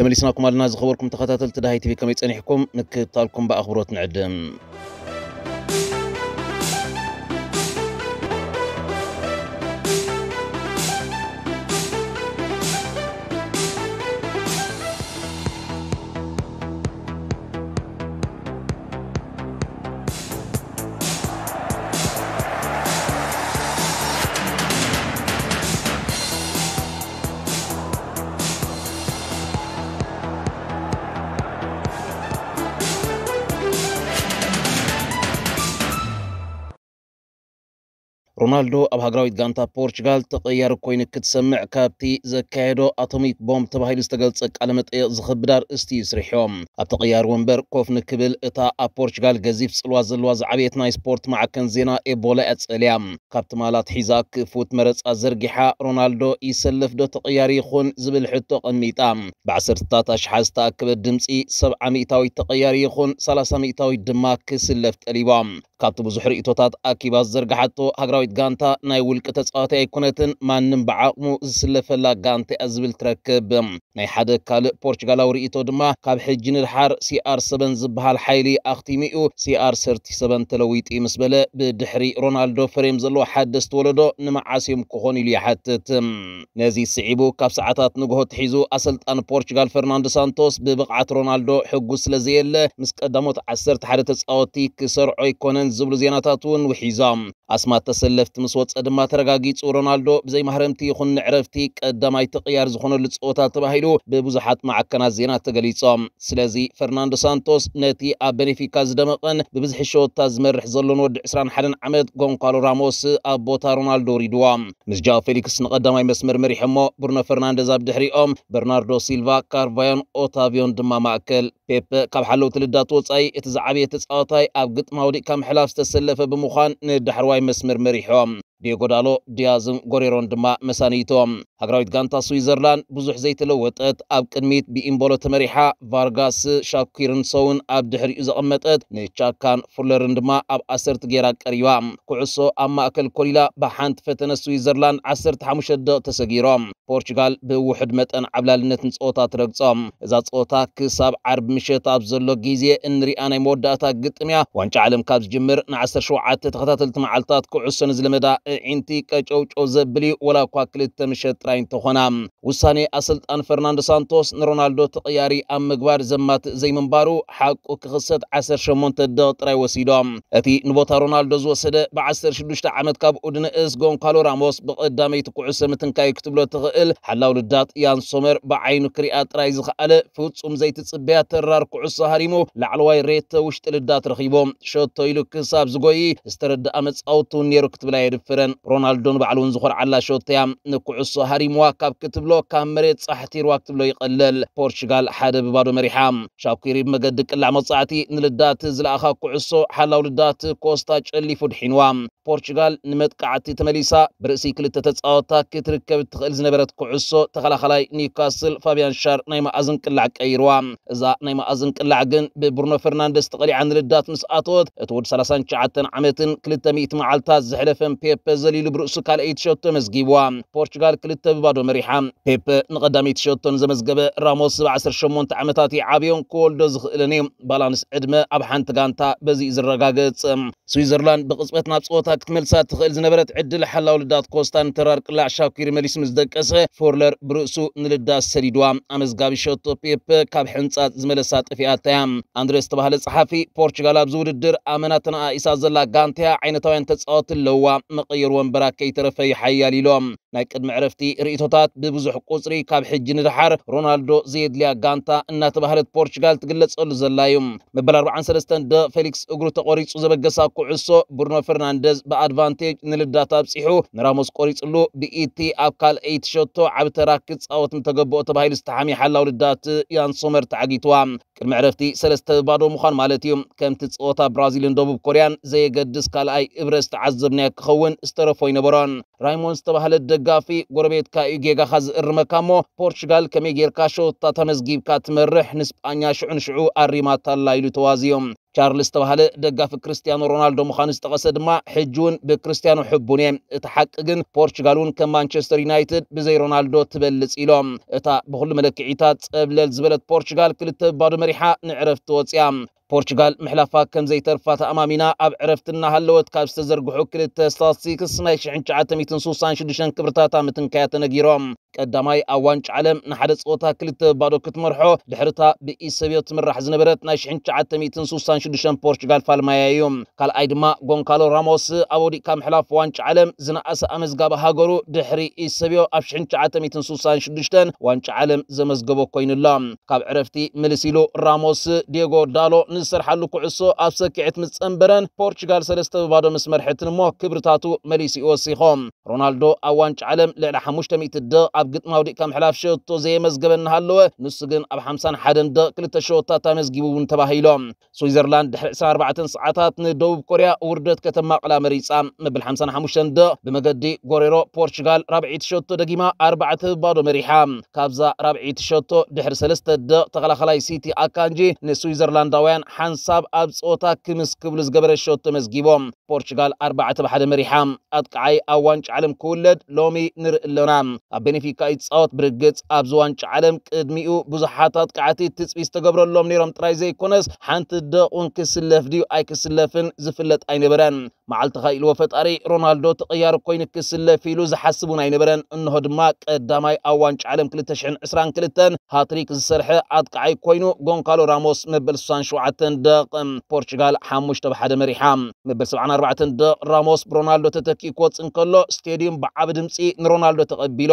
تمليسناكم على نازخ خبركم تخطات التداهي في كم يتسنحكم نكتالكم بأخبروت نعدم ሮናልዶ ኣብ ሃገራዊት ጋንታ ፖርቹጋል ተቐያሪ ኮይኑ ክትሰምዕ ካብቲ ዘካየዶ ኣቶሚክ ቦምብ ተባሂሉ ዝተገልጸ ቃለ መጠየቕ ዝኽብዳር እስቲ ይስርሕዮም ኣብ ተቐያሪ ወንበር ኮፍ ንክብል እታ ኣብ ፖርቹጋል ገዚፍ ፅልዋ ዘለዋ ዝዓበየት ናይ ስፖርት ማዕከን ዜና ኤቦላ የጸልያ ካብቲ ማላት ሒዛ ክፉት መረፃ ዘርጊሓ ሮናልዶ ይሰልፍ ዶ ተቐያሪ ይኹን ዝብል ሕቶ ቐሚጣ ብዓሰርታት ኣሽሓ ዝተኣከበ ድምፂ ሰብዓ ሚእታዊት ተቐያሪ ይኹን ሰላሳ ሚእታዊት ድማ ክስለፍ ጠሊባ ካብቲ ብዙሕ ርእቶታት ኣኪባ ዘርግሓቶ ሃገራዊት ጋንታ ናይ ውልቂ ተጻዋቲ ኣይኮነትን ማንም ብዓቕሙ ዝስለፈላ ጋንቲ ኣዝብል ትረክብ ናይ ሓደ ካልእ ፖርቹጋላዊ ርእቶ ድማ ካብ ሕጂ ንድሓር ሲኣር ሰበን ዝበሃል ሓይሊ ኣኽቲሚኡ ሲኣር ሰርቲ ሰበን ተለዊጢ ምስ በለ ብድሕሪ ሮናልዶ ፍሬም ዘለዎ ሓደስቲ ወለዶ ንመዓስዮም ክኾን ኢሉ ይሓትት ነዚ ስዒቡ ካብ ሰዓታት ንግሆ ትሒዙ ኣሰልጣን ፖርቹጋል ፈርናንዶ ሳንቶስ ብብቕዓት ሮናልዶ ሕጉስ ስለዘየለ ምስ ቀዳሞት 11 ተፃወቲ ክሰርዖ ኣይኮነን ዝብሉ ዜናታት እውን ውሒዞም ኣስማት ተሰለ ሓለፍቲ ምስ ወፀ ድማ ተረጋጊፁ ሮናልዶ ብዘይ ማህረምቲ ይኹን ንዕረፍቲ ቀዳማይ ትቕያር ዝኾነሉ ፀወታ ተባሂሉ ብብዙሓት ማዕከናት ዜና ተገሊፆም ስለዚ ፈርናንዶ ሳንቶስ ነቲ ኣብ ቤኔፊካ ዝደመቐን ብብዝሒ ሸወታ ዝመርሕ ዘሎን ወዲ 21 ዓመት ጎንካሎ ራሞስ ኣብ ቦታ ሮናልዶ ወሪድዎ ምስ ጃው ፌሊክስ ንቐዳማይ መስመር መሪሕ እሞ ብሩኖ ፈርናንደዝ ኣብ ድሕሪኦም በርናርዶ ሲልቫ ካርቫዮን ኦታቪዮን ድማ ማእከል ፔፕ ካብ ሓለውቲ ልዳት ወፃኢ እቲ ዝዓበየ ተፃወታይ ኣብ ግጥማ ወዲእካ ምሕላፍ ዝተሰለፈ ብምዃን ንዳሕርዋይ መስመር መሪሑ become um, ዲዮጎዳሎ ዲያዝን ጎሬሮን ድማ መሳኒይቶም ሃገራዊት ጋንታ ስዊዘርላንድ ብዙሕ ዘይተለወጠት ኣብ ቅድሚት ብኢምቦሎ ተመሪሓ ቫርጋስ ሻኪርን ሰውን ኣብ ድሕሪኡ ዘቐመጠት ንቻካን ፉለርን ድማ ኣብ ዓሰርተ ጌራ ቀሪባ ኩዕሶ ኣብ ማእከል ኮሊላ ብሓንቲ ፈተነ ስዊዘርላንድ 15 ደቕ ተሰጊሮም ፖርቹጋል ብውሕድ መጠን ዓብላልነትን ፀወታ ትረግፆም እዛ ፀወታ ክሳብ ዓርቢ ምሸት ኣብ ዘሎ ግዜ እንሪኣ ናይ መወዳእታ ግጥምያ ዋንጫ ዓለም ካብ ዝጅምር ን17 ተኸታተልቲ መዓልትታት ኩዕሶ ንዝለመዳ ዒንቲ ቀጨውጮ ዘብል ወላ እኳ ክልተ ምሸት ጥራይ እንተኾና ውሳኔ ኣሰልጣን ፈርናንዶ ሳንቶስ ንሮናልዶ ተቐያሪ ኣብ ምግባር ዘማትእ ዘይምንባሩ ሓቁ ክኽሰት 18 ደቕ ጥራይ ወሲዶም እቲ ንቦታ ሮናልዶ ዝወሰደ ብ16 ዓመት ካብኡ ድንእስ ጎንካሎ ራሞስ ብቐዳመይቲ ኩዕሶ ምትንካይ ክትብሎ ትኽእል ሓላው ልዳት ያን ሶመር ብዓይኑ ክሪኣ ጥራይ ዝኸኣለ ፍጹም ዘይትፅበያ ተራር ኩዕሶ ሃሪሙ ላዕለዋይ ሬተ ውሽጢ ልዳት ረኺቦም ሸቶ ኢሉ ክሳብ ዝጎይ ዝተረድአ መጻውቲ ነይሩ ክትብላ የድፍረ ዝነበረን ሮናልዶን ባዕሉን ዝኮር ዓላሾትያ ንክዕሶ ሃሪምዋ ካብ ክትብሎ ካብ መሬት ፃሕቲርዋ ክትብሎ ይቀልል ፖርቹጋል ሓደ ብባዶ መሪሓ ሻኩሪ ብመገዲ ቅላዕ መጻዕቲ ንልዳት ዝለኣኻ ኩዕሶ ሓላው ልዳት ኮስታ ጨሊፉ ድሒንዋ ፖርቹጋል ንመጥቃዕቲ ተመሊሳ ብርእሲ ክልተ ተፃወታ ክትርከብ ትኽእል ዝነበረት ኩዕሶ ተኸላኸላይ ኒውካስል ፋብያን ሻር ናይ ማእዝን ቅላዕ ቀይርዋ እዛ ናይ ማእዝን ቅላዕ ግን ብብሩኖ ፈርናንደስ ተቐሊዓ ንልዳት ምስ ኣተወት እቲ ወዲ 39 ዓመትን 200 መዓልታት ዝሕለፈን ፔፕ ብዘሊሉ ብርእሱ ካልአይቲ ሸቶ መዝጊብዋ ፖርቹጋል ክልተ ብባዶ መሪሓ ፔፕ ንቐዳሚት ሸቶን ዘመዝገበ ራሞስ ብ18 ዓመታት ዓብዮን ክወልዶ ዝኽእልን እዩ ባላንስ ዕድመ ኣብ ሓንቲ ጋንታ በዚ ዝረጋገጽ ስዊዘርላንድ ብቕጽበት ናብ ፀወታ ክትመልሳ ትኽእል ዝነበረት ዕድል ሓላው ልዳት ኮስታ ንትራር ቅላዕ ሻኪር መሊስ ምስ ደቀሰ ፎርለር ብርእሱ ንልዳስ ሰዲድዋ ኣመዝጋቢ ሸቶ ፔፕ ካብ ሕንፃት ዝመለሳ ጥፊኣታ እያ ኣንድሬስ ተባህለ ፀሓፊ ፖርቹጋል ኣብዚ ውድድር ኣመና ተነኣኢሳ ዘላ ጋንታያ ዓይነታውያን ተፃወት ኣለዋ መቐ ዝቕየሩ ወንበራት ከይተረፈ ይሓያል ኢሎም ናይ ቅድሚ ዕረፍቲ ርእቶታት ብብዙሕ ቁፅሪ ካብ ሕጂ ንድሓር ሮናልዶ ዘየድልያ ጋንታ እናተባህለት ፖርቹጋል ትግለጸሉ ዘላ እዩ መበል 43 ደ ፌሊክስ እግሩ ተቆሪፁ ዘበገሳ ኩዕሶ ብሩኖ ፈርናንደዝ ብኣድቫንቴጅ ንልዳት ኣብፂሑ ንራሞስ ቆሪፅሉ ብኢቲ ኣብ ካልአይ ትሸቶ ዓብ ክፃወት ንተገብኦ ተባሂሉ ዝተሓሚሓላ ልዳት ያን ሶመር ተዓጊትዋ ቅድሚ ዕረፍቲ ሰለስተ ባዶ ምዃን ማለት እዮም ከምቲ ፀወታ ብራዚልን ደቡብ ኮርያን ዘየገድስ ካልኣይ እብረ ዝተዓዘብናዮ ክኸውን ዝተረፎ ይነበሮን ራይሞን ዝተባህለ ደጋፊ ጎረቤትካ እዩ ጌጋኻ ዝእርመካ እሞ ፖርቹጋል ከመይ ጌርካ ሸወታ ተመዝጊብካ ትመርሕ ንስጳኛ ሽዑ ንሽዑ ኣሪማታላ ኢሉ ተዋዚዮም ቻርልስ ዝተባሃለ ደጋፊ ክርስቲያኖ ሮናልዶ ምዃኑ ዝጠቐሰ ድማ ሕጂ እውን ብክርስቲያኖ ሕቡን እየ እቲ ሓቂ ግን ፖርቹጋል እውን ከም ማንቸስተር ዩናይትድ ብዘይ ሮናልዶ ትበልፅ ኢሎም እታ ብኩሉ መለክዒታት ፀብለል ዝበለት ፖርቹጋል ክልተ ባዶ መሪሓ ንዕረፍቲ ወፅያ ፖርቹጋል ምሕላፋ ከም ዘይተርፋታ ኣማሚና ኣብ ዕረፍትና ሃለወት ካብ ዝተዘርግሑ ክልተ ስታትስቲክስ ናይ 1966 ክብርታት ምትንከያ ተነጊሮም ቀዳማይ ኣብ ዋንጫ ዓለም ንሓደ ፀወታ ክልተ ባዶ ክትመርሖ ድሕርታ ብኢሰብዮ ትምራሕ ዝነበረት ናይ 1966 ፖርቹጋል ፋልማያ እዩ ካልኣይ ድማ ጎንካሎ ራሞስ ኣብ ወዲእካ ምሕላፍ ዋንጫ ዓለም ዝነኣሰ ኣመዝጋቢ ሃገሩ ድሕሪ ኢሰብዮ ኣብ 1966 ዋንጫ ዓለም ዘመዝገቦ ኮይኑሎ ካብ ዕረፍቲ ምልስ ኢሉ ራሞስ ዲጎ ዳሎ ዝሰርሓሉ ኩዕሶ ኣብ ሰኪዕት ምስ ፅንብረን ፖርቹጋል ሰለስተ ብባዶ ምስ መርሕትን እሞ ክብርታቱ መሊሲኡ ወሲኾም ሮናልዶ ኣብ ዋንጫ ዓለም ልዕሊ 500 ደ ኣብ ግጥማዊ ዲቃ ምሕላፍ ሸቶ ዘየመዝገበ እናሃለወ ንሱ ግን ኣብ 51 ደ ክልተ ሸወታት ኣመዝጊቡ እውን ተባሂሎም ስዊዘርላንድ ድሕሪ 24 ሰዓታት ንደቡብ ኮርያ ውርደት ከተማቕላ መሪፃ መብል 55 ደ ብመገዲ ጎሬሮ ፖርቹጋል ራብዒት ሸቶ ደጊማ ኣርባዕተ ባዶ መሪሓ ካብዛ ራብዒት ሸቶ ድሕሪ ሰለስተ ደ ተኸላኸላይ ሲቲ ኣካንጂ ንስዊዘርላንዳውያን ሓንሳብ ኣብ ፀወታ ክምስ ክብሉ ዝገበረ ሸቶ መዝጊቦም ፖርቹጋል 4 ብሓደ መሪሓ ኣጥቃዓይ ኣብ ዋንጫ ዓለም ክውለድ ሎሚ ንርኢ ኣለና ኣብ ቤኔፊካ ይፃወት ብርግፅ ኣብዚ ዋንጫ ዓለም ቅድሚኡ ብዙሓት ኣጥቃዓቲ ትፅቢ ዝተገብረሎም ነይሮም ጥራይ ዘይኮነስ ሓንቲ ደቑን ክስለፍ ድዩ ኣይክስለፍን ዝፍለጥ ኣይነበረን መዓልቲ ኸኢልዎ ፈጣሪ ሮናልዶ ተቐያሪ ኮይኑ ክስለፍ ኢሉ ዝሓስቡን ኣይነበረን እንሆ ድማ ቀዳማይ ኣብ ዋንጫ ዓለም 2022 ሃትሪክ ዝሰርሐ ኣጥቃዓይ ኮይኑ ጎንካሎ ራሞስ መበል 67 ደቅ ፖርቹጋል 5 ብሓደ መሪሓ መበል 74 ደቅ ራሞስ ብሮናልዶ ተተኪኡ ክወፅእ እንከሎ ስቴድዩም ብዓብ ድምፂ ንሮናልዶ ተቐቢሎ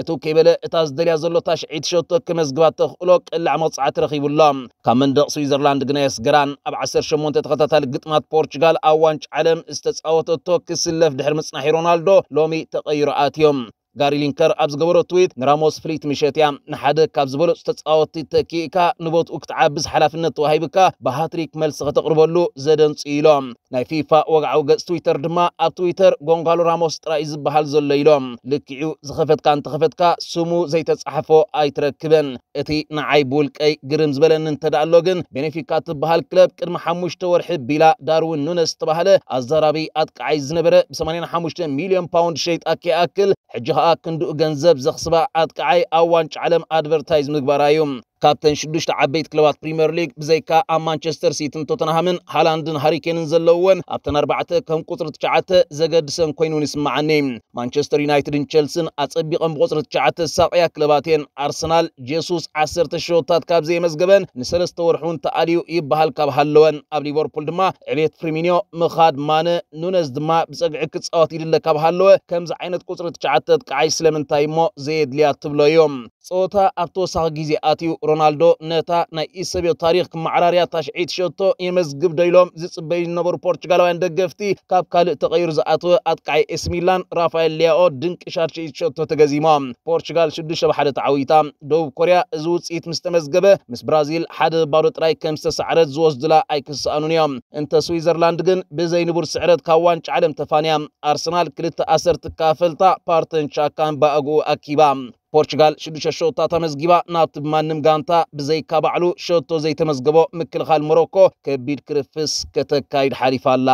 እቱ ከይበለ እታ ዝደልያ ዘሎታ ሽዒት ሸቶ ክመዝግባ ተኽእሎ ቅላዕ መቕፃዕቲ ረኺቡሎ ካብ መንደቕ ስዊዘርላንድ ግና የስገራን ኣብ 18 ተኸታታሊ ግጥማት ፖርቹጋል ኣብ ዋንጫ ዓለም ዝተፃወተቶ ክስለፍ ድሕሪ ምፅናሒ ሮናልዶ ሎሚ ተቐይሮ ኣትዮም ጋሪ ሊንከር ኣብ ዝገበሮ ትዊት ንራሞስ ፍሊት ምሸት እያ ንሓደ ካብ ዝበለፁ ተፃወቲ ተኪእካ ንቦትኡ ክትዓብዝ ሓላፍነት ተዋሂብካ ብሃትሪክ መልሲ ከተቕርበሉ ዘደንፅ ኢሎም ናይ ፊፋ ወግዓዊ ገፅ ትዊተር ድማ ኣብ ትዊተር ጎንጓሎ ራሞስ ጥራይ ዝበሃል ዘሎ ኢሎም ልክዑ ዝኸፈትካ እንተኸፈትካ ስሙ ዘይተፃሓፎ ኣይትረክበን እቲ ንዓይ ብውልቀይ ግርም ዝበለኒ እንተዳኣ ኣሎ ግን ቤኔፊካ ትበሃል ክለብ ቅድሚ ሓሙሽተ ወርሒ ቢላ ዳርዊን ኑነስ ዝተባሃለ ኣዘራቢ ኣጥቃዓይ ዝነበረ ብ85 ሚልዮን ፓውንድ ሸይጣ ከይኣክል ሕጂ ከዓ ኣብኣ ክንድኡ ገንዘብ ዘኽስባ ኣጥቃዓይ ኣብ ዋንጫ ዓለም ኣድቨርታይዝ ምግባር እዩ ካብተን ሽዱሽተ ዓበይቲ ክለባት ፕሪምየር ሊግ ብዘይካ ኣብ ማንቸስተር ሲቲን ቶተንሃምን ሃላንድን ሃሪኬንን ዘለውወን ኣብተን ኣርባዕተ ከም ቁፅሪ ትሽዓተ ዘገድሰን ኮይኑን ይስማዓኒ ማንቸስተር ዩናይትድን ቸልስን ኣፀቢቐን ብቁፅሪ ትሽዓተ ሳቅያ ክለባት እየን ኣርሰናል ጀሱስ 10 ሸወታት ካብ ዘየመዝገበን ንሰለስተ ወርሒ እውን ተኣልዩ ይበሃል ካብ ሃለወን ኣብ ሊቨርፑል ድማ ዕቤት ፍርሚኒዮ ምኻድ ማነ ኑነስ ድማ ብፀግዒ ክፃወት ይድለ ካብ ሃለወ ከምዚ ዓይነት ቁፅሪ ትሽዓተ ጥቃዓይ ስለምንታይ እሞ ዘየድልያ ትብሎ እዮም ፆታ ኣብ ተወሳኺ ግዜ ኣትዩ ሮናልዶ ነታ ናይ ኢሰቤል ታሪክ ማዕራርያ ታሽዒት ሸቶ የመዝግብ ደይሎም ዝፅበዩ ዝነበሩ ፖርቹጋላውያን ደገፍቲ ካብ ካልእ ተቐይሩ ዝኣተወ ኣጥቃዒ ኤስሚላን ራፋኤል ሊያኦ ድንቂ ሻርሽዒት ሸቶ ተገዚሞም ፖርቹጋል 6 1 ተዓዊታ ደቡብ ኮርያ እዚ ውፅኢት ምስ ተመዝገበ ምስ ብራዚል ሓደ ባዶ ጥራይ ከም ዝተሰዕረት ዝወስድላ ኣይክስኣኑን እዮም እንተ ስዊዘርላንድ ግን ብዘይንቡር ስዕረት ካብ ዋንጫ ዓለም ተፋንያ ኣርሰናል ክልተ ኣሰር ትካፈልታ ፓርተን ቻካን ብኣግኡ ኣኪባ ፖርቹጋል ሽዱሽተ ሸውታ ተመዝጊባ ናብቲ ብማንም ጋንታ ብዘይካ ባዕሉ ሸቶ ዘይተመዝገቦ ምክልኻል ሞሮኮ ከቢድ ክርፍስ ከተካይድ ሓሊፋ ኣላ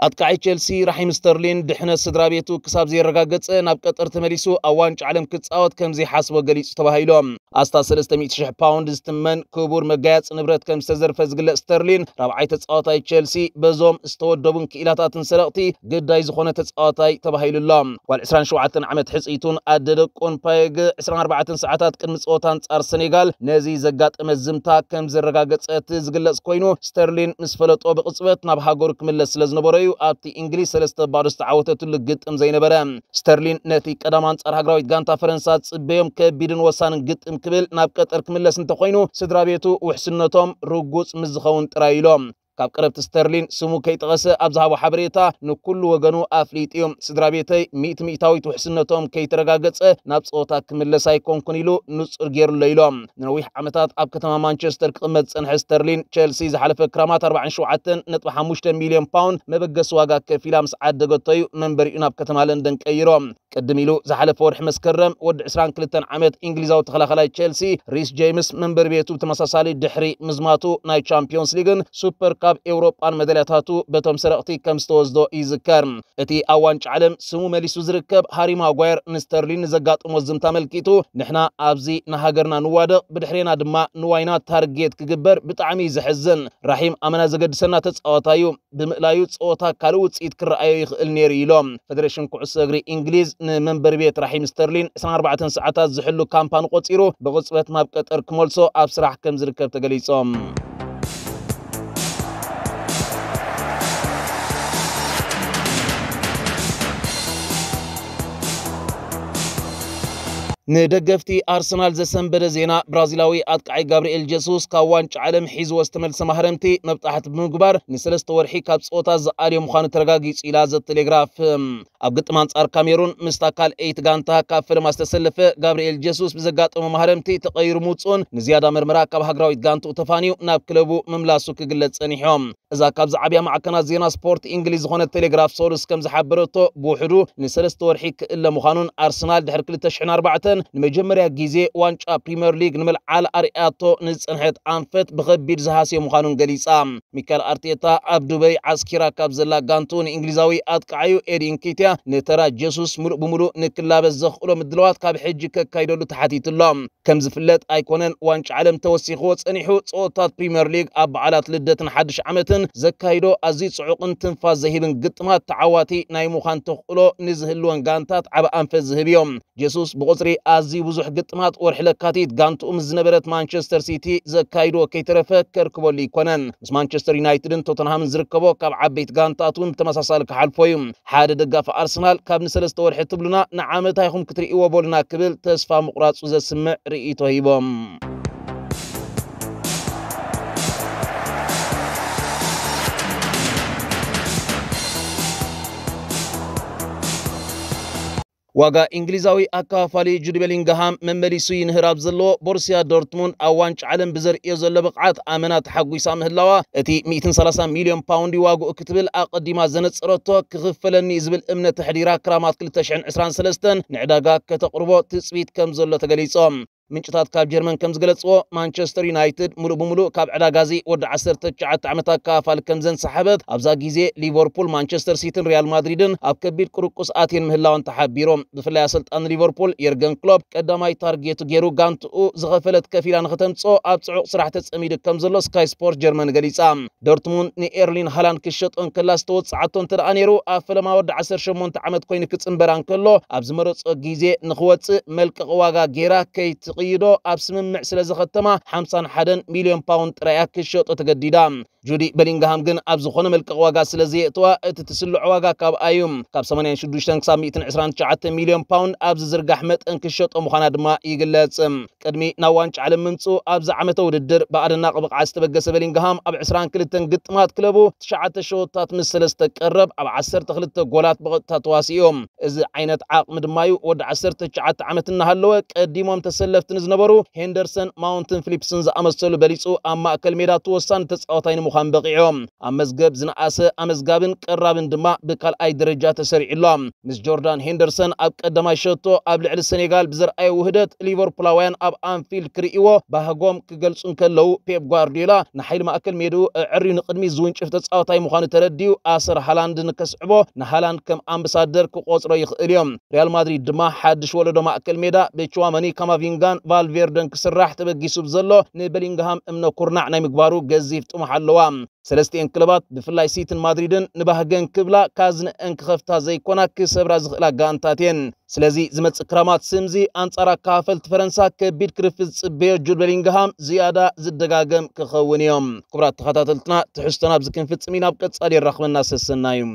أتقعي تشيلسي رحيم ستيرلين دحنا صدرا بيتو كساب زي رقا قدس ناب قطر تمريسو أوان جعلم كدس أوت كم زي حاسبو قليس تباهيلوم أستا سلستا ميت شح باوند استمن كوبور مقاتس نبرت كم ستزر فزقل ستيرلين رابعي تس أوتاي تشيلسي بزوم استو دوبن كيلاتات سرقتي قد داي زخونة تس آتاي تباهيلو اللوم وال عسران شوعة عمد حسيتون أددك ون بايق عسران أربعة ساعتات كنمس أوتان تس أرسنيقال نزي زقات أمزمتا كم زي رقا قدس أتزقل سكوينو ستيرلين مسفلت أو بقصبت ناب هاقور كمل لسلز نبوري ዝተፈላለዩ ኣብቲ እንግሊዝ ሰለስተ ባዶ ዝተዓወተትሉ ግጥም ዘይነበረ ስተርሊን ነቲ ቀዳማ ኣንጻር ሃገራዊት ጋንታ ፈረንሳይ ጽበዮም ከቢድን ወሳንን ግጥም ክብል ናብ ቀጠር ክምለስ እንተኮይኑ ስድራ ቤቱ ውሕስነቶም ርጉፅ ምስ ዝኸውን ጥራይ ኢሎም ካብ ቀረብቲ ስተርሊን ስሙ ከይጠቐሰ ኣብ ዝሃቦ ሓበሬታ ንኩሉ ወገኑ ኣፍሊጥ እዮም ስድራ ቤተይ ሚእቲ ሚእታዊት ውሕስነቶም ከይተረጋገፀ ናብ ፀወታ ክምለስ ኣይኮንኩን ኢሉ ንፁር ገይሩሎ ኢሎም ንነዊሕ ዓመታት ኣብ ከተማ ማንቸስተር ክቕመጥ ፀንሐ ስተርሊን ቸልሲ ዝሓለፈ ክራማት 47.5 ሚልዮን ፓውንድ መበገስ ዋጋ ከፊ ኢላ ምስ ዓደገተዩ መንበሪኡ ናብ ከተማ ለንደን ቀይሮም ቅድም ኢሉ ዝሓለፈ ወርሒ መስከረም ወዲ 22 ዓመት እንግሊዛዊ ተኸላኸላይ ቸልሲ ሪስ ጄምስ መንበሪ ቤቱ ብተመሳሳሊ ድሕሪ ምዝማቱ ናይ ቻምፒዮንስ ሊግን ሱፐር ካብ ኤውሮጳን መደልያታቱ በቶም ሰረቕቲ ከም ዝተወስዶ ይዝከር እቲ ኣብ ዋንጫ ዓለም ስሙ መሊሱ ዝርከብ ሃሪ ማጓየር ንስተርሊን ዘጋጥሞ ዝምታ ኣመልኪቱ ንሕና ኣብዚ ንሃገርና ንዋደቕ ብድሕሬና ድማ ንዋይና ታርጌት ክግበር ብጣዕሚ ዝሕዝን ራሒም ኣመና ዘገድሰና ተፃወታዩ ብምእላዩ ፀወታ ካልእ ውፅኢት ክረኣዮ ይኽእል ነይሩ ኢሎም ፌደሬሽን ኩዕሶ እግሪ እንግሊዝ ንመንበሪ ቤት ራሒም ስተርሊን 24 ሰዓታት ዝሕሉ ካምፓን ቆፂሩ ብቕፅበት ናብ ቀጠር ክመልሶ ኣብ ስራሕ ከም ዝርከብ ተገሊፆም ንደገፍቲ ኣርሰናል ዘሰንበደ ዜና ብራዚላዊ ኣጥቃዓይ ጋብርኤል ጀሱስ ካብ ዋንጫ ዓለም ሒዝዎ ዝተመልሰ ማሕረምቲ መብጣሕቲ ብምግባር ንሰለስተ ወርሒ ካብ ፀወታ ዝኣልዮ ምዃኑ ተረጋጊጹ ኢላ ዘቴሌግራፍ ኣብ ግጥም ኣንጻር ካሜሩን ምስታ ካልአይቲ ጋንታ ካብ ፈለማ ዝተሰለፈ ጋብርኤል ጀሱስ ብዘጋጠሞ ማሕረምቲ ተቐይሩ ምውፁን ንዝያዳ ምርመራ ካብ ሃገራዊት ጋንትኡ ተፋንዩ ናብ ክለቡ ምምላሱ ክግለጽ ጸኒሖም إذا كابز عبيا معكنا زينا سبورت إنجليز هون التليغراف سولس كم زحبرتو بوحدو نسلس تورحيك إلا مخانون أرسنال دهر كل تشحن أربعة نمجمري جيزي وانشا بريمير ليج نمل على أرياتو نسنحت أنفت بغبير زهاسي مخانون قليسام ميكال أرتيتا أب دبي عسكرا كابز لا غانتون إنجليزاوي أتقعيو إيرين كيتيا نترى جيسوس مرق بمرق نكلا بزخلو مدلوات كاب حجك كايدولو تحتي تلوم كم زفلت أيكونن وانش عالم توسيخوت سنحو تصوتات بريمير ليج أب على تلدة حدش عمت تمرتن زكايدو أزي صعوقن تنفاز زهبن قطمات تعواتي ناي مخان تخلو نزهلوان قانتات عبا أنفز زهبيوم جيسوس بغصري أزي بزوح قطمات ورحلكاتيت قانتو مزنبرت مانشستر سيتي زكايدو كيترفة كركبو لي كونن مس مانشستر يونايتدن توتنهام زركبو كاب عبيت قانتاتون تمساسال كحالفو يوم حاد دقاف أرسنال كاب نسلست ورحل تبلنا نعامتها يخم كتري إيوابولنا كبل تسفى مقراص وزسمع رئيتو هيبوم واقا انجليزاوي اكا فالي جود بلينغهام من مريسوي نهراب زلو بورسيا دورتموند اوانش عالم بزر يزل بقعات امنات حقو يسامه اللوا اتي 130 مليون باوند واغو اكتبل اقديما زنت صرتو كغفلني زبل امنه تحديرا كرامات كل تشعن 2023 نعداغا كتقربو تسبيت كم زلو تغليصوم ምንጭታት ካብ ጀርመን ከም ዝገለጽዎ ማንቸስተር ዩናይትድ ሙሉእ ብሙሉእ ካብ ዕዳጋ እዚ ወዲ 19 ዓመታት ካፋል ከም ዘንሰሓበት ኣብዛ ግዜ ሊቨርፑል ማንቸስተር ሲቲን ሪያል ማድሪድን ኣብ ከቢድ ቁርቁስ ኣቴን ምህላውን ተሓቢሮም ብፍላይ ኣሰልጣን ሊቨርፑል የርገን ክሎፕ ቀዳማይ ታርጌቱ ገይሩ ጋንትኡ ዝኸፈለት ከፊላ ንክተምፅኦ ኣብ ፅዑቕ ስራሕ ተፀሚዱ ከም ዘሎ ስካይ ስፖርት ጀርመን ገሊፃ ዶርትሙንድ ንኤርሊን ሃላንድ ክሸጦን ከላ ዝተወፅዓቶ እንተደኣ ነይሩ ኣብ ፈለማ ወዲ 18 ዓመት ኮይኑ ክፅንበራ እንከሎ ኣብ ዝመረፆ ግዜ ንክወፅእ መልቀቕ ዋጋ ጌራ ከይት تقيدو أبسم مع سلازة ختمة حمصان حدن مليون باوند رأيك الشوط وتقديدام جودي بلينغهام جن أبز خنا ملك واجا سلزي توا تتسلع واجا كاب أيوم كاب سمانية شدوش تنكسام مئتين عشران تشعة مليون باوند أبز زرق أحمد انكشت أم خنا دما يقلت قدمي نوانش على منسو أبز عمته وددر بعد الناقب عست بجس بلينغهام أب عشران كل تنقط مات كلبو تشعة شوطات مسلس تقرب أب عسر تخلت جولات بغت تتواسيهم إذا عينت عقم دمايو ود عسر تشعة عمت النهلوك قديمهم تسلفت نزنبرو هندرسون ماونتن فيليبسون زأمسلو بليسو أما كلميرات وصان تسعوتين مخ ምዃን በቂዖም ኣብ መዝገብ ዝነኣሰ ኣመዝጋብን ቀራብን ድማ ብካልኣይ ደረጃ ተሰሪዑሎም ምስ ጆርዳን ሄንደርሰን ኣብ ቀዳማይ ሸቶ ኣብ ልዕሊ ሴኔጋል ብዘርኣየ ውህደት ሊቨርፑላውያን ኣብ ኣንፊልድ ክርእይዎ ባህጎም ክገልጹ እንከለዉ ፔፕ ጓርዲዮላ ንሓይሊ ማእከል ሜድኡ ዕርዩ ንቅድሚ ዝውንጭፍ ተጻወታይ ምዃኑ ተረዲዩ ኣሰር ሃላንድ ንከስዕቦ ንሃላንድ ከም ኣምባሳደር ክቆፅሮ ይኽእል እዮም ሪያል ማድሪድ ድማ ሓድሽ ወለዶ ማእከል ሜዳ ብችዋመኒ ካማቪንጋን ቫልቬርደን ክስራሕ ተበጊሱ ብዘሎ ንበሊንግሃም እምነ ኩርናዕ ናይ ምግባሩ ገዚፍ ጥሙሕ ኣለዋ ኣለዋ ሰለስተ ክለባት ብፍላይ ሲትን ማድሪድን ንባህገን ክብላ ካዝንአን ክኸፍታ ዘይኮና ክሰብራ ዝኽእላ ጋንታት እየን ስለዚ ዝመፅእ ክራማት ስምዚ ኣንጻር ኣካፈልቲ ፈረንሳ ከቢድ ክርፊት ዝፅበዮ ጁድ በሊንግሃም ዝያዳ ዝደጋገም ክኸውን እዮም ክቡራት ተኸታተልትና ትሕዝቶና ብዚ ክንፍፅም ኢና ቀጻሊ ይራኽበና ሰሰና እዩ